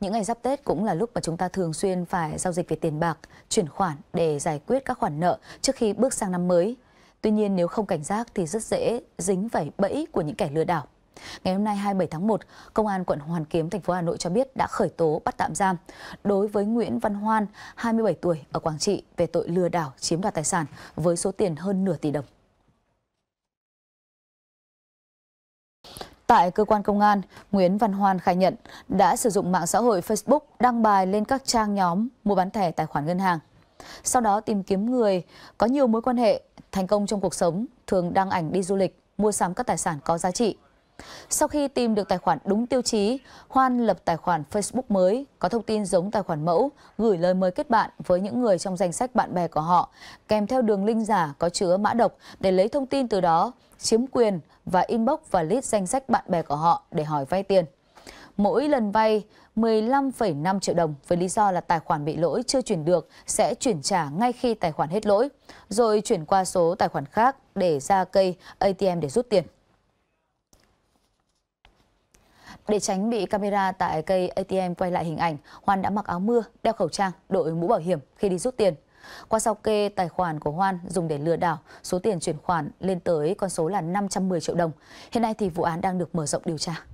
Những ngày giáp Tết cũng là lúc mà chúng ta thường xuyên phải giao dịch về tiền bạc, chuyển khoản để giải quyết các khoản nợ trước khi bước sang năm mới. Tuy nhiên nếu không cảnh giác thì rất dễ dính phải bẫy của những kẻ lừa đảo. Ngày hôm nay 27 tháng 1, Công an quận Hoàn Kiếm, thành phố Hà Nội cho biết đã khởi tố bắt tạm giam đối với Nguyễn Văn Hoan, 27 tuổi, ở Quảng Trị về tội lừa đảo chiếm đoạt tài sản với số tiền hơn nửa tỷ đồng. Tại cơ quan công an, Nguyễn Văn Hoan khai nhận đã sử dụng mạng xã hội Facebook đăng bài lên các trang nhóm mua bán thẻ tài khoản ngân hàng. Sau đó tìm kiếm người có nhiều mối quan hệ, thành công trong cuộc sống, thường đăng ảnh đi du lịch, mua sắm các tài sản có giá trị. Sau khi tìm được tài khoản đúng tiêu chí, Hoan lập tài khoản Facebook mới, có thông tin giống tài khoản mẫu, gửi lời mời kết bạn với những người trong danh sách bạn bè của họ, kèm theo đường link giả có chứa mã độc để lấy thông tin từ đó, chiếm quyền và inbox và list danh sách bạn bè của họ để hỏi vay tiền. Mỗi lần vay 15,5 triệu đồng với lý do là tài khoản bị lỗi chưa chuyển được sẽ chuyển trả ngay khi tài khoản hết lỗi, rồi chuyển qua số tài khoản khác để ra cây ATM để rút tiền. Để tránh bị camera tại cây ATM quay lại hình ảnh, Hoan đã mặc áo mưa, đeo khẩu trang, đội mũ bảo hiểm khi đi rút tiền. Qua sau kê, tài khoản của Hoan dùng để lừa đảo, số tiền chuyển khoản lên tới con số là 510 triệu đồng. Hiện nay thì vụ án đang được mở rộng điều tra.